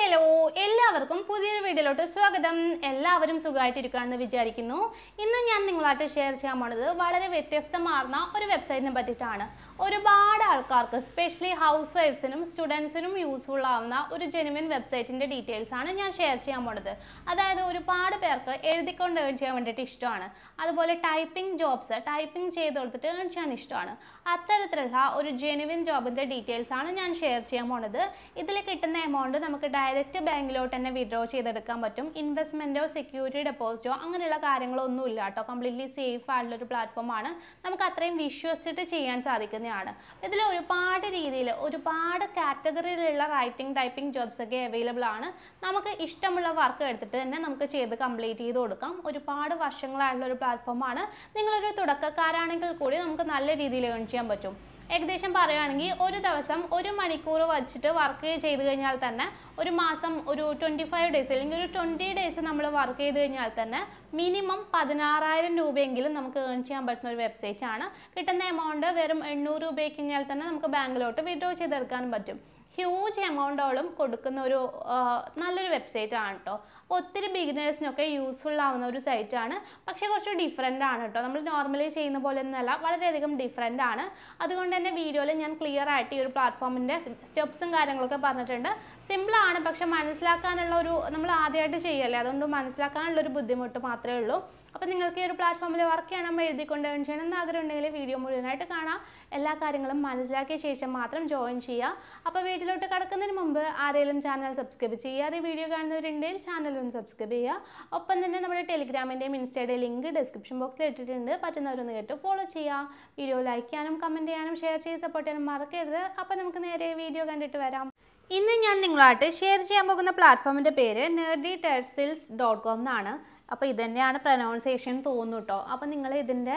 hello എല്ലാവർക്കും പുതിയൊരു വീഡിയോയിലോട്ട് സ്വാഗതം എല്ലാവരും സുഖമായിട്ടിരിക്കുകയാണെന്ന് വിചാരിക്കുന്നു ഇന്ന് ഞാൻ നിങ്ങളായിട്ട് ഷെയർ ചെയ്യാൻ പോണത് വളരെ വ്യത്യസ്തമാർന്ന ഒരു വെബ്സൈറ്റിനെ പറ്റിയിട്ടാണ് ഒരുപാട് ആൾക്കാർക്ക് സ്പെഷ്യലി ഹൗസ് വൈഫ്സിനും സ്റ്റുഡൻസിനും യൂസ്ഫുൾ ആവുന്ന ഒരു ജെനുവിൻ വെബ്സൈറ്റിൻ്റെ ഡീറ്റെയിൽസ് ആണ് ഞാൻ ഷെയർ ചെയ്യാൻ പോണത് അതായത് ഒരുപാട് പേർക്ക് എഴുതിക്കൊണ്ട് ഏൺ ചെയ്യാൻ വേണ്ടിയിട്ട് ഇഷ്ടമാണ് അതുപോലെ ടൈപ്പിംഗ് ജോബ്സ് ടൈപ്പിംഗ് ചെയ്ത് കൊടുത്തിട്ട് ഏൺ ചെയ്യാൻ ഇഷ്ടമാണ് അത്തരത്തിലുള്ള ഒരു ജെനുവിൻ ജോബിൻ്റെ ഡീറ്റെയിൽസ് ആണ് ഞാൻ ഷെയർ ചെയ്യാൻ പോണത് ഇതിൽ കിട്ടുന്ന എമൗണ്ട് നമുക്ക് ഡയറക്റ്റ് ബാങ്കിലോട്ട് തന്നെ വിഡ്രോ ചെയ്തെടുക്കാൻ പറ്റും ഇൻവെസ്റ്റ്മെൻറ്റോ സെക്യൂരിറ്റി ഡെപ്പോസിറ്റോ അങ്ങനെയുള്ള കാര്യങ്ങളൊന്നും ഇല്ല കേട്ടോ കംപ്ലീറ്റ്ലി സേഫ് ആയിട്ടുള്ളൊരു പ്ലാറ്റ്ഫോമാണ് നമുക്ക് അത്രയും വിശ്വസിച്ചിട്ട് ചെയ്യാൻ സാധിക്കുന്നത് തന്നെയാണ് ഇതിൽ ഒരുപാട് രീതിയിൽ ഒരുപാട് കാറ്റഗറിയിലുള്ള റൈറ്റിംഗ് ടൈപ്പിംഗ് ജോബ്സ് ഒക്കെ അവൈലബിൾ ആണ് നമുക്ക് ഇഷ്ടമുള്ള വർക്ക് എടുത്തിട്ട് തന്നെ നമുക്ക് ചെയ്ത് കംപ്ലീറ്റ് ചെയ്ത് കൊടുക്കാം ഒരുപാട് വർഷങ്ങളായുള്ള ഒരു പ്ലാറ്റ്ഫോമാണ് നിങ്ങളൊരു തുടക്കക്കാരാണെങ്കിൽ കൂടി നമുക്ക് നല്ല രീതിയിൽ ഏൺ ചെയ്യാൻ പറ്റും ഏകദേശം പറയുകയാണെങ്കിൽ ഒരു ദിവസം ഒരു മണിക്കൂർ വച്ചിട്ട് വർക്ക് ചെയ്ത് കഴിഞ്ഞാൽ തന്നെ ഒരു മാസം ഒരു ട്വൻറ്റി ഫൈവ് ഡേയ്സ് അല്ലെങ്കിൽ ഒരു ട്വൻറ്റി ഡേയ്സ് നമ്മൾ വർക്ക് ചെയ്ത് കഴിഞ്ഞാൽ തന്നെ മിനിമം പതിനാറായിരം രൂപയെങ്കിലും നമുക്ക് ഏൺ ചെയ്യാൻ പറ്റുന്ന ഒരു വെബ്സൈറ്റ് ആണ് കിട്ടുന്ന എമൗണ്ട് വെറും എണ്ണൂറ് രൂപയ്ക്ക് കഴിഞ്ഞാൽ തന്നെ നമുക്ക് ബാങ്കിലോട്ട് വിഡ്രോ ചെയ്തെടുക്കാനും പറ്റും ഹ്യൂജ് എമൗണ്ടോളം കൊടുക്കുന്ന ഒരു നല്ലൊരു വെബ്സൈറ്റ് ആണ് കേട്ടോ ഒത്തിരി ബിഗിനേഴ്സിനൊക്കെ യൂസ്ഫുൾ ആവുന്ന ഒരു സൈറ്റാണ് പക്ഷേ കുറച്ച് ഡിഫറെൻ്റ് ആണ് കേട്ടോ നമ്മൾ നോർമലി ചെയ്യുന്ന പോലെ ഒന്നുമല്ല വളരെയധികം ഡിഫറെൻ്റ് ആണ് അതുകൊണ്ട് തന്നെ വീഡിയോയിൽ ഞാൻ ക്ലിയർ ആയിട്ട് ഈ ഒരു പ്ലാറ്റ്ഫോമിൻ്റെ സ്റ്റെപ്സും കാര്യങ്ങളൊക്കെ പറഞ്ഞിട്ടുണ്ട് സിമ്പിളാണ് പക്ഷെ മനസ്സിലാക്കാനുള്ള ഒരു നമ്മൾ ആദ്യമായിട്ട് ചെയ്യല്ലേ അതുകൊണ്ട് മനസ്സിലാക്കാനുള്ള ഒരു ബുദ്ധിമുട്ട് മാത്രമേ ഉള്ളൂ അപ്പോൾ നിങ്ങൾക്ക് ഈ ഒരു പ്ലാറ്റ്ഫോമിൽ വർക്ക് ചെയ്യണം എഴുതിക്കൊണ്ട് ചെയ്യണം എന്ന് ആഗ്രഹം ഉണ്ടെങ്കിൽ വീഡിയോ മുഴുവനായിട്ട് കാണാം എല്ലാ കാര്യങ്ങളും മനസ്സിലാക്കിയ ശേഷം മാത്രം ജോയിൻ ചെയ്യുക അപ്പോൾ വീട്ടിലോട്ട് കടക്കുന്നതിന് മുമ്പ് ആരെങ്കിലും ചാനൽ സബ്സ്ക്രൈബ് ചെയ്യാതെ വീഡിയോ കാണുന്നവരുണ്ടെങ്കിൽ ചാനൽ എല്ലാവരും സബ്സ്ക്രൈബ് ചെയ്യുക ഒപ്പം തന്നെ നമ്മുടെ ടെലിഗ്രാമിൻ്റെയും ഇൻസ്റ്റയുടെയും ലിങ്ക് ഡിസ്ക്രിപ്ഷൻ ബോക്സിൽ ഇട്ടിട്ടുണ്ട് പറ്റുന്നവരൊന്ന് കേട്ട് ഫോളോ ചെയ്യുക വീഡിയോ ലൈക്ക് ചെയ്യാനും കമൻറ്റ് ചെയ്യാനും ഷെയർ ചെയ്ത് സപ്പോർട്ട് ചെയ്യാനും മറക്കരുത് അപ്പം നമുക്ക് നേരെ വീഡിയോ കണ്ടിട്ട് വരാം ഇന്ന് ഞാൻ നിങ്ങളായിട്ട് ഷെയർ ചെയ്യാൻ പോകുന്ന പ്ലാറ്റ്ഫോമിൻ്റെ പേര് നേർഡി ടെർസിൽസ് ഡോട്ട് കോം എന്നാണ് അപ്പോൾ ഇതുതന്നെയാണ് പ്രൊനൗൺസിയേഷൻ തോന്നുന്നു കേട്ടോ അപ്പോൾ നിങ്ങൾ ഇതിൻ്റെ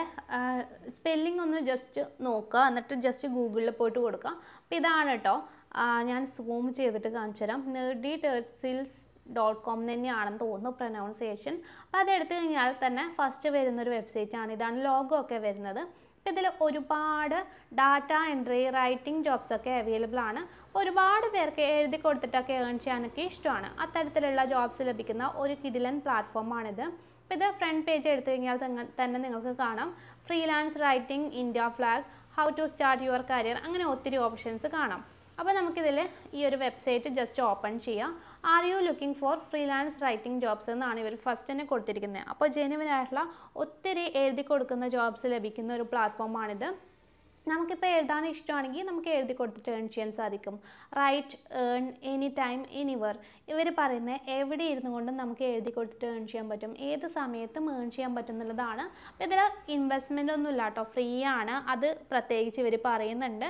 സ്പെല്ലിംഗ് ഒന്ന് ജസ്റ്റ് നോക്കുക എന്നിട്ട് ജസ്റ്റ് ഗൂഗിളിൽ പോയിട്ട് കൊടുക്കുക അപ്പോൾ ഇതാണ് കേട്ടോ ഞാൻ സൂം ചെയ്തിട്ട് കാണിച്ചു തരാം നേർഡി ടെർസിൽസ് ഡോട്ട് കോം തന്നെയാണെന്ന് തോന്നുന്നു പ്രൊനൗൺസിയേഷൻ അപ്പോൾ അതെടുത്തു കഴിഞ്ഞാൽ തന്നെ ഫസ്റ്റ് വരുന്നൊരു വെബ്സൈറ്റാണ് ഇതാണ് ലോഗോ ഒക്കെ വരുന്നത് ഇപ്പം ഇതിൽ ഒരുപാട് ഡാറ്റ എൻട്രി റൈറ്റിംഗ് ജോബ്സ് ഒക്കെ അവൈലബിൾ ആണ് ഒരുപാട് പേർക്ക് എഴുതി കൊടുത്തിട്ടൊക്കെ ഏൺ ചെയ്യാനൊക്കെ ഇഷ്ടമാണ് അത്തരത്തിലുള്ള ജോബ്സ് ലഭിക്കുന്ന ഒരു കിഡിലൻ പ്ലാറ്റ്ഫോമാണിത് അപ്പോൾ ഇത് ഫ്രണ്ട് പേജ് എടുത്തു കഴിഞ്ഞാൽ തന്നെ നിങ്ങൾക്ക് കാണാം freelance writing India flag how to start your career അങ്ങനെ ഒത്തിരി ഓപ്ഷൻസ് കാണാം അപ്പോൾ നമുക്കിതിൽ ഈ ഒരു വെബ്സൈറ്റ് ജസ്റ്റ് ഓപ്പൺ ചെയ്യാം are you looking for freelance writing jobs എന്നാണ് ഇവർ ഫസ്റ്റ് തന്നെ കൊടുത്തിരിക്കുന്നത് അപ്പോൾ ജെനുവിനായിട്ടുള്ള ഒത്തിരി എഴുതി കൊടുക്കുന്ന ജോബ്സ് ലഭിക്കുന്ന ഒരു പ്ലാറ്റ്ഫോമാണിത് നമുക്കിപ്പോൾ എഴുതാൻ ഇഷ്ടമാണെങ്കിൽ നമുക്ക് എഴുതി കൊടുത്തിട്ട് ഏൺ ചെയ്യാൻ സാധിക്കും right earn any time anywhere ഇവർ പറയുന്ന എവിടെ ഇരുന്നു കൊണ്ടും നമുക്ക് എഴുതി കൊടുത്തിട്ട് ഏൺ ചെയ്യാൻ പറ്റും ഏത് സമയത്തും ഏൺ ചെയ്യാൻ പറ്റും എന്നുള്ളതാണ് അപ്പോൾ ഇതിൽ ഇൻവെസ്റ്റ്മെൻ്റ് ഒന്നും ഇല്ല കേട്ടോ ഫ്രീ ആണ് അത് പ്രത്യേകിച്ച് ഇവർ പറയുന്നുണ്ട്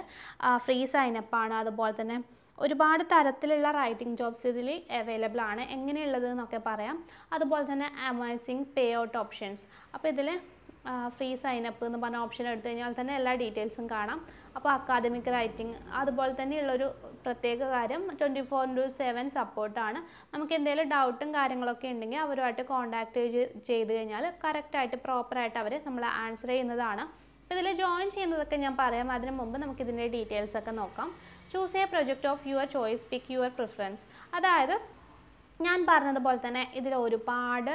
ഫ്രീ സൈനപ്പാണ് അതുപോലെ തന്നെ ഒരുപാട് തരത്തിലുള്ള റൈറ്റിംഗ് ജോബ്സ് ഇതിൽ അവൈലബിൾ ആണ് എങ്ങനെയുള്ളത് എന്നൊക്കെ പറയാം അതുപോലെ തന്നെ അമൈസിങ് പേ ഔട്ട് ഓപ്ഷൻസ് അപ്പോൾ ഇതിൽ ഫ്രീ സൈനപ്പ് എന്ന് പറഞ്ഞ ഓപ്ഷൻ എടുത്തു കഴിഞ്ഞാൽ തന്നെ എല്ലാ ഡീറ്റെയിൽസും കാണാം അപ്പോൾ അക്കാദമിക് റൈറ്റിംഗ് അതുപോലെ തന്നെ ഉള്ളൊരു പ്രത്യേക കാര്യം ട്വൻറ്റി ഫോർ ഇൻറ്റു സെവൻ സപ്പോർട്ടാണ് നമുക്ക് എന്തെങ്കിലും ഡൗട്ടും കാര്യങ്ങളൊക്കെ ഉണ്ടെങ്കിൽ അവരുമായിട്ട് കോൺടാക്റ്റ് ചെയ്ത് കഴിഞ്ഞാൽ കറക്റ്റായിട്ട് പ്രോപ്പറായിട്ട് അവർ നമ്മളെ ആൻസർ ചെയ്യുന്നതാണ് അപ്പോൾ ഇതിൽ ജോയിൻ ചെയ്യുന്നതൊക്കെ ഞാൻ പറയാം അതിന് മുമ്പ് നമുക്കിതിൻ്റെ ഡീറ്റെയിൽസൊക്കെ നോക്കാം choose a project of your choice pick your preference അതായത് ഞാൻ പറഞ്ഞതുപോലെ തന്നെ ഇതിൽ ഒരുപാട്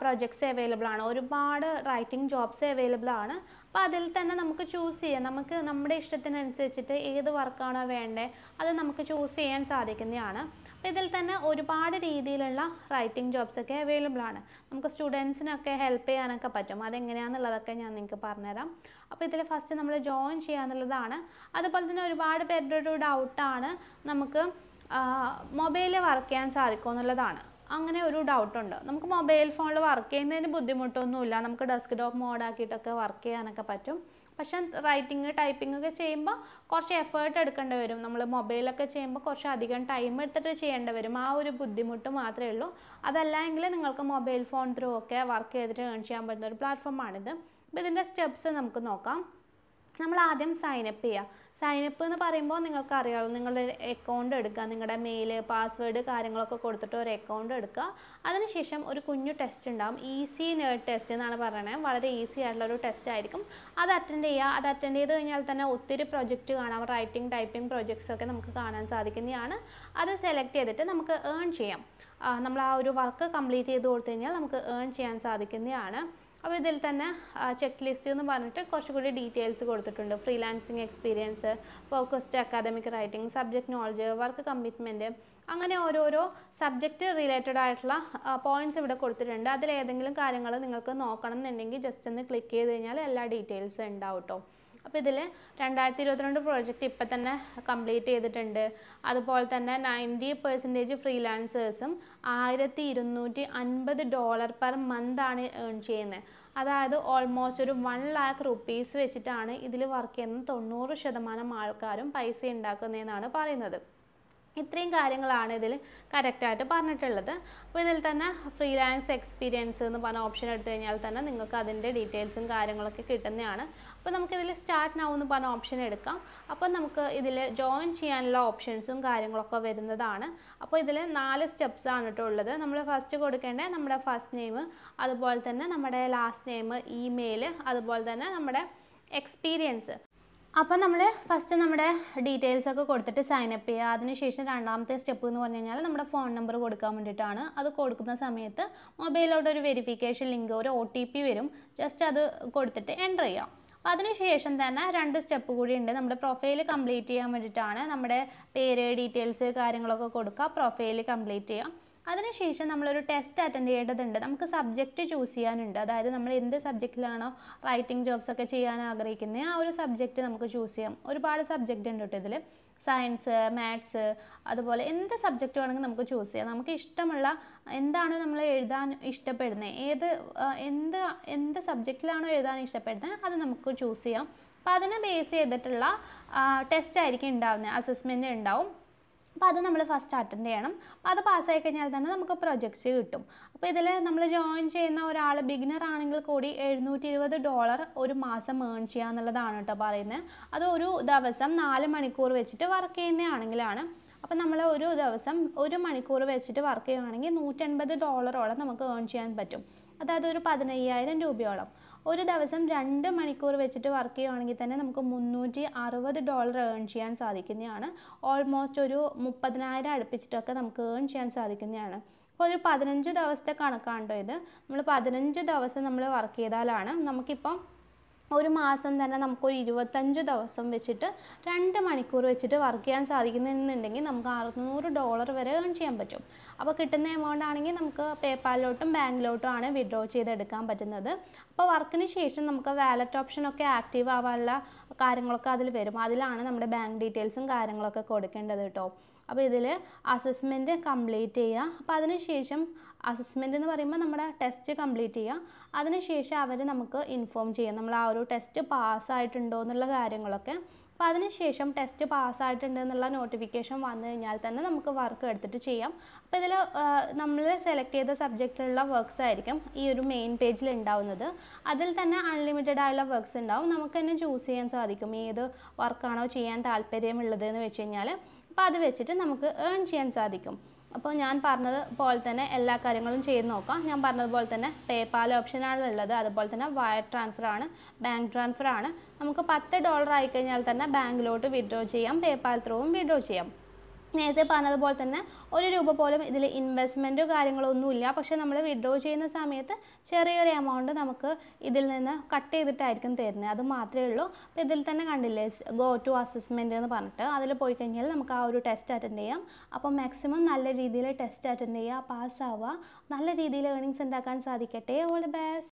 പ്രൊജക്ട്സ് അവൈലബിൾ ആണ് ഒരുപാട് റൈറ്റിംഗ് ജോബ്സ് അവൈലബിൾ ആണ് അപ്പോൾ അതിൽ തന്നെ നമുക്ക് ചൂസ് ചെയ്യാം നമുക്ക് നമ്മുടെ ഇഷ്ടത്തിനനുസരിച്ചിട്ട് ഏത് വർക്കാണോ വേണ്ടത് അത് നമുക്ക് ചൂസ് ചെയ്യാൻ സാധിക്കുന്നതാണ് അപ്പോൾ ഇതിൽ തന്നെ ഒരുപാട് രീതിയിലുള്ള റൈറ്റിംഗ് ജോബ്സ് ഒക്കെ അവൈലബിൾ ആണ് നമുക്ക് സ്റ്റുഡൻസിനൊക്കെ ഹെൽപ്പ് ചെയ്യാനൊക്കെ പറ്റും അതെങ്ങനെയാണെന്നുള്ളതൊക്കെ ഞാൻ നിങ്ങൾക്ക് പറഞ്ഞുതരാം അപ്പോൾ ഇതിൽ ഫസ്റ്റ് നമ്മൾ ജോയിൻ ചെയ്യുക എന്നുള്ളതാണ് അതുപോലെ തന്നെ ഒരുപാട് പേരുടെ ഒരു ഡൗട്ടാണ് നമുക്ക് മൊബൈലിൽ വർക്ക് ചെയ്യാൻ സാധിക്കുമോ എന്നുള്ളതാണ് അങ്ങനെ ഒരു ഡൗട്ടുണ്ട് നമുക്ക് മൊബൈൽ ഫോണിൽ വർക്ക് ചെയ്യുന്നതിന് ബുദ്ധിമുട്ടൊന്നുമില്ല നമുക്ക് ഡെസ്ക് ടോപ്പ് മോഡാക്കിയിട്ടൊക്കെ വർക്ക് ചെയ്യാനൊക്കെ പറ്റും പക്ഷെ റൈറ്റിംഗ് ടൈപ്പിംഗ് ഒക്കെ ചെയ്യുമ്പോൾ കുറച്ച് എഫേർട്ട് എടുക്കേണ്ടി വരും നമ്മൾ മൊബൈലൊക്കെ ചെയ്യുമ്പോൾ കുറച്ച് അധികം ടൈം എടുത്തിട്ട് ചെയ്യേണ്ടി വരും ആ ഒരു ബുദ്ധിമുട്ട് മാത്രമേ ഉള്ളൂ അതല്ല എങ്കിൽ നിങ്ങൾക്ക് മൊബൈൽ ഫോൺ ത്രൂ ഒക്കെ വർക്ക് ചെയ്തിട്ട് ഏൺ ചെയ്യാൻ പറ്റുന്ന ഒരു പ്ലാറ്റ്ഫോമാണിത് അപ്പോൾ ഇതിൻ്റെ സ്റ്റെപ്സ് നമുക്ക് നോക്കാം നമ്മൾ ആദ്യം സൈനപ്പ് ചെയ്യുക സൈനപ്പ് എന്ന് പറയുമ്പോൾ നിങ്ങൾക്ക് അറിയാമല്ലോ നിങ്ങളുടെ അക്കൗണ്ട് എടുക്കുക നിങ്ങളുടെ മെയിൽ പാസ്വേഡ് കാര്യങ്ങളൊക്കെ കൊടുത്തിട്ട് ഒരു അക്കൗണ്ട് എടുക്കുക അതിനുശേഷം ഒരു കുഞ്ഞു ടെസ്റ്റ് ഉണ്ടാകും ഈസി നേർഡ് ടെസ്റ്റ് എന്നാണ് പറയുന്നത് വളരെ ഈസി ആയിട്ടുള്ള ഒരു ടെസ്റ്റ് ആയിരിക്കും അത് അറ്റൻഡ് ചെയ്യുക അത് അറ്റൻഡ് ചെയ്ത് കഴിഞ്ഞാൽ തന്നെ ഒത്തിരി പ്രൊജക്റ്റ് കാണാം റൈറ്റിംഗ് ടൈപ്പിംഗ് പ്രൊജക്ട്സ് ഒക്കെ നമുക്ക് കാണാൻ സാധിക്കുന്നതാണ് അത് സെലക്ട് ചെയ്തിട്ട് നമുക്ക് ഏൺ ചെയ്യാം നമ്മൾ ആ ഒരു വർക്ക് കംപ്ലീറ്റ് ചെയ്ത് കൊടുത്തു കഴിഞ്ഞാൽ നമുക്ക് ഏൺ ചെയ്യാൻ സാധിക്കുന്നതാണ് അപ്പോൾ ഇതിൽ തന്നെ ചെക്ക് ലിസ്റ്റ് എന്ന് പറഞ്ഞിട്ട് കുറച്ചുകൂടി ഡീറ്റെയിൽസ് കൊടുത്തിട്ടുണ്ട് freelancing experience focused academic writing subject knowledge work commitment അങ്ങനെ ഓരോരോ സബ്ജക്റ്റ് റിലേറ്റഡ് ആയിട്ടുള്ള പോയിൻറ്റ്സ് ഇവിടെ കൊടുത്തിട്ടുണ്ട് അതിലേതെങ്കിലും കാര്യങ്ങൾ നിങ്ങൾക്ക് നോക്കണം എന്നുണ്ടെങ്കിൽ ജസ്റ്റ് ഒന്ന് ക്ലിക്ക് ചെയ്ത് കഴിഞ്ഞാൽ എല്ലാ ഡീറ്റെയിൽസും ഉണ്ടാവും കേട്ടോ അപ്പോൾ ഇതിൽ രണ്ടായിരത്തി ഇരുപത്തിരണ്ട് പ്രോജക്റ്റ് ഇപ്പം തന്നെ കംപ്ലീറ്റ് ചെയ്തിട്ടുണ്ട് അതുപോലെ തന്നെ നയൻറ്റി പെർസെൻറ്റേജ് ഫ്രീലാൻസേഴ്സും ആയിരത്തി ഇരുന്നൂറ്റി അൻപത് ഡോളർ പെർ മന്താണ് ഏൺ ചെയ്യുന്നത് അതായത് ഓൾമോസ്റ്റ് ഒരു വൺ ലാക്ക് റുപ്പീസ് വെച്ചിട്ടാണ് ഇതിൽ വർക്ക് ചെയ്യുന്ന തൊണ്ണൂറ് ശതമാനം ആൾക്കാരും പൈസ ഉണ്ടാക്കുന്നതെന്നാണ് പറയുന്നത് ഇത്രയും കാര്യങ്ങളാണ് ഇതിൽ കറക്റ്റായിട്ട് പറഞ്ഞിട്ടുള്ളത് അപ്പോൾ ഇതിൽ തന്നെ ഫ്രീലാൻസ് എക്സ്പീരിയൻസ് എന്ന് പറഞ്ഞ ഓപ്ഷൻ എടുത്തു കഴിഞ്ഞാൽ തന്നെ നിങ്ങൾക്ക് അതിൻ്റെ ഡീറ്റെയിൽസും കാര്യങ്ങളൊക്കെ കിട്ടുന്നതാണ് അപ്പോൾ നമുക്കിതിൽ സ്റ്റാർട്ട് നൗ എന്ന് പറഞ്ഞ ഓപ്ഷൻ എടുക്കാം അപ്പോൾ നമുക്ക് ഇതിൽ ജോയിൻ ചെയ്യാനുള്ള ഓപ്ഷൻസും കാര്യങ്ങളൊക്കെ വരുന്നതാണ് അപ്പോൾ ഇതിൽ നാല് സ്റ്റെപ്സ് ആണ് കേട്ടോ ഉള്ളത് നമ്മൾ ഫസ്റ്റ് കൊടുക്കേണ്ടത് നമ്മുടെ ഫസ്റ്റ് നെയിം അതുപോലെ തന്നെ നമ്മുടെ ലാസ്റ്റ് നെയിം ഇമെയിൽ അതുപോലെ തന്നെ നമ്മുടെ എക്സ്പീരിയൻസ് അപ്പോൾ നമ്മൾ ഫസ്റ്റ് നമ്മുടെ ഡീറ്റെയിൽസ് ഒക്കെ കൊടുത്തിട്ട് അപ്പ് ചെയ്യുക അതിനുശേഷം രണ്ടാമത്തെ സ്റ്റെപ്പ് എന്ന് പറഞ്ഞു കഴിഞ്ഞാൽ നമ്മുടെ ഫോൺ നമ്പർ കൊടുക്കാൻ വേണ്ടിയിട്ടാണ് അത് കൊടുക്കുന്ന സമയത്ത് മൊബൈലിലോട്ട് ഒരു വെരിഫിക്കേഷൻ ലിങ്ക് ഒരു ഒ ടി പി വരും ജസ്റ്റ് അത് കൊടുത്തിട്ട് എൻ്റർ ചെയ്യാം അതിനുശേഷം തന്നെ രണ്ട് സ്റ്റെപ്പ് കൂടി ഉണ്ട് നമ്മുടെ പ്രൊഫൈൽ കംപ്ലീറ്റ് ചെയ്യാൻ വേണ്ടിയിട്ടാണ് നമ്മുടെ പേര് ഡീറ്റെയിൽസ് കാര്യങ്ങളൊക്കെ കൊടുക്കുക പ്രൊഫൈൽ കംപ്ലീറ്റ് ചെയ്യാം അതിനുശേഷം നമ്മളൊരു ടെസ്റ്റ് അറ്റൻഡ് ചെയ്യേണ്ടതുണ്ട് നമുക്ക് സബ്ജക്റ്റ് ചൂസ് ചെയ്യാനുണ്ട് അതായത് നമ്മൾ എന്ത് സബ്ജക്റ്റിലാണോ റൈറ്റിംഗ് ജോബ്സ് ഒക്കെ ചെയ്യാൻ ആഗ്രഹിക്കുന്നത് ആ ഒരു സബ്ജക്റ്റ് നമുക്ക് ചൂസ് ചെയ്യാം ഒരുപാട് സബ്ജക്റ്റ് ഉണ്ട് കേട്ടോ ഇതിൽ സയൻസ് മാത്സ് അതുപോലെ എന്ത് സബ്ജക്റ്റ് വേണമെങ്കിൽ നമുക്ക് ചൂസ് ചെയ്യാം നമുക്ക് ഇഷ്ടമുള്ള എന്താണ് നമ്മൾ എഴുതാൻ ഇഷ്ടപ്പെടുന്നത് ഏത് എന്ത് എന്ത് സബ്ജക്റ്റിലാണോ എഴുതാൻ ഇഷ്ടപ്പെടുന്നത് അത് നമുക്ക് ചൂസ് ചെയ്യാം അപ്പോൾ അതിനെ ബേസ് ചെയ്തിട്ടുള്ള ടെസ്റ്റ് ആയിരിക്കും ഉണ്ടാവുന്നത് അസസ്മെൻ്റ് ഉണ്ടാവും അപ്പോൾ അത് നമ്മൾ ഫസ്റ്റ് അറ്റൻഡ് ചെയ്യണം അത് പാസ്സായി കഴിഞ്ഞാൽ തന്നെ നമുക്ക് പ്രൊജക്ട്സ് കിട്ടും അപ്പോൾ ഇതിൽ നമ്മൾ ജോയിൻ ചെയ്യുന്ന ഒരാൾ ബിഗിനർ ആണെങ്കിൽ കൂടി എഴുന്നൂറ്റി ഇരുപത് ഡോളർ ഒരു മാസം ഏൺ ചെയ്യുക എന്നുള്ളതാണ് കേട്ടോ പറയുന്നത് അത് ഒരു ദിവസം നാല് മണിക്കൂർ വെച്ചിട്ട് വർക്ക് ചെയ്യുന്നതാണെങ്കിലാണ് അപ്പോൾ നമ്മൾ ഒരു ദിവസം ഒരു മണിക്കൂർ വെച്ചിട്ട് വർക്ക് ചെയ്യുകയാണെങ്കിൽ നൂറ്റൻപത് ഡോളറോളം നമുക്ക് ഏൺ ചെയ്യാൻ പറ്റും അതായത് ഒരു പതിനയ്യായിരം രൂപയോളം ഒരു ദിവസം രണ്ട് മണിക്കൂർ വെച്ചിട്ട് വർക്ക് ചെയ്യുകയാണെങ്കിൽ തന്നെ നമുക്ക് മുന്നൂറ്റി അറുപത് ഡോളർ ഏൺ ചെയ്യാൻ സാധിക്കുന്നതാണ് ഓൾമോസ്റ്റ് ഒരു മുപ്പതിനായിരം അടുപ്പിച്ചിട്ടൊക്കെ നമുക്ക് ഏൺ ചെയ്യാൻ സാധിക്കുന്നതാണ് അപ്പോൾ ഒരു പതിനഞ്ച് ദിവസത്തെ കണക്കാണ്ടോ ഇത് നമ്മൾ പതിനഞ്ച് ദിവസം നമ്മൾ വർക്ക് ചെയ്താലാണ് നമുക്കിപ്പം ഒരു മാസം തന്നെ നമുക്കൊരു ഇരുപത്തഞ്ച് ദിവസം വെച്ചിട്ട് രണ്ട് മണിക്കൂർ വെച്ചിട്ട് വർക്ക് ചെയ്യാൻ സാധിക്കുന്നുണ്ടെങ്കിൽ നമുക്ക് അറുന്നൂറ് ഡോളർ വരെ ഏൺ ചെയ്യാൻ പറ്റും അപ്പോൾ കിട്ടുന്ന എമൗണ്ട് ആണെങ്കിൽ നമുക്ക് പേപ്പാലിലോട്ടും ബാങ്കിലോട്ടും ആണ് വിഡ്രോ ചെയ്തെടുക്കാൻ പറ്റുന്നത് അപ്പോൾ വർക്കിന് ശേഷം നമുക്ക് വാലറ്റ് ഓപ്ഷനൊക്കെ ആക്റ്റീവ് ആവാനുള്ള കാര്യങ്ങളൊക്കെ അതിൽ വരും അതിലാണ് നമ്മുടെ ബാങ്ക് ഡീറ്റെയിൽസും കാര്യങ്ങളൊക്കെ കൊടുക്കേണ്ടത് കേട്ടോ അപ്പോൾ ഇതിൽ അസസ്മെൻ്റ് കംപ്ലീറ്റ് ചെയ്യുക അപ്പോൾ അതിനുശേഷം അസസ്മെൻ്റ് എന്ന് പറയുമ്പോൾ നമ്മുടെ ടെസ്റ്റ് കംപ്ലീറ്റ് ചെയ്യുക അതിനുശേഷം അവർ നമുക്ക് ഇൻഫോം ചെയ്യാം നമ്മൾ ആ ഒരു ടെസ്റ്റ് പാസ്സായിട്ടുണ്ടോ എന്നുള്ള കാര്യങ്ങളൊക്കെ അപ്പോൾ അതിനുശേഷം ടെസ്റ്റ് പാസ്സായിട്ടുണ്ട് എന്നുള്ള നോട്ടിഫിക്കേഷൻ വന്നു കഴിഞ്ഞാൽ തന്നെ നമുക്ക് വർക്ക് എടുത്തിട്ട് ചെയ്യാം അപ്പോൾ ഇതിൽ നമ്മൾ സെലക്ട് ചെയ്ത സബ്ജക്റ്റിലുള്ള വർക്ക്സ് ആയിരിക്കും ഈ ഒരു മെയിൻ പേജിൽ ഉണ്ടാവുന്നത് അതിൽ തന്നെ അൺലിമിറ്റഡ് ആയുള്ള വർക്ക്സ് ഉണ്ടാവും നമുക്ക് തന്നെ ചൂസ് ചെയ്യാൻ സാധിക്കും ഏത് വർക്കാണോ ചെയ്യാൻ താല്പര്യമുള്ളത് എന്ന് വെച്ച് കഴിഞ്ഞാൽ അപ്പോൾ അത് വെച്ചിട്ട് നമുക്ക് ഏൺ ചെയ്യാൻ സാധിക്കും അപ്പോൾ ഞാൻ പറഞ്ഞത് പോലെ തന്നെ എല്ലാ കാര്യങ്ങളും ചെയ്ത് നോക്കാം ഞാൻ പറഞ്ഞതുപോലെ തന്നെ പേപ്പാൽ ഓപ്ഷനാണ് ഉള്ളത് അതുപോലെ തന്നെ വയർ ട്രാൻസ്ഫർ ആണ് ബാങ്ക് ട്രാൻസ്ഫർ ആണ് നമുക്ക് പത്ത് ഡോളർ ആയിക്കഴിഞ്ഞാൽ തന്നെ ബാങ്കിലോട്ട് വിഡ്രോ ചെയ്യാം പേപ്പാൽ ത്രൂവും വിഡ്രോ ചെയ്യാം നേരത്തെ പറഞ്ഞതുപോലെ തന്നെ ഒരു രൂപ പോലും ഇതിൽ ഇൻവെസ്റ്റ്മെൻറ്റോ കാര്യങ്ങളോ ഒന്നുമില്ല പക്ഷേ നമ്മൾ വിഡ്രോ ചെയ്യുന്ന സമയത്ത് ചെറിയൊരു എമൗണ്ട് നമുക്ക് ഇതിൽ നിന്ന് കട്ട് ചെയ്തിട്ടായിരിക്കും തരുന്നത് അത് മാത്രമേ ഉള്ളൂ അപ്പോൾ ഇതിൽ തന്നെ കണ്ടില്ലേ ഗോ ടു അസസ്മെൻറ്റ് എന്ന് പറഞ്ഞിട്ട് അതിൽ പോയി കഴിഞ്ഞാൽ നമുക്ക് ആ ഒരു ടെസ്റ്റ് അറ്റൻഡ് ചെയ്യാം അപ്പോൾ മാക്സിമം നല്ല രീതിയിൽ ടെസ്റ്റ് അറ്റൻഡ് ചെയ്യുക പാസ്സാവുക നല്ല രീതിയിൽ ഏണിങ്സ് ഉണ്ടാക്കാൻ സാധിക്കട്ടെ ഓൾ ദി ബെസ്റ്റ്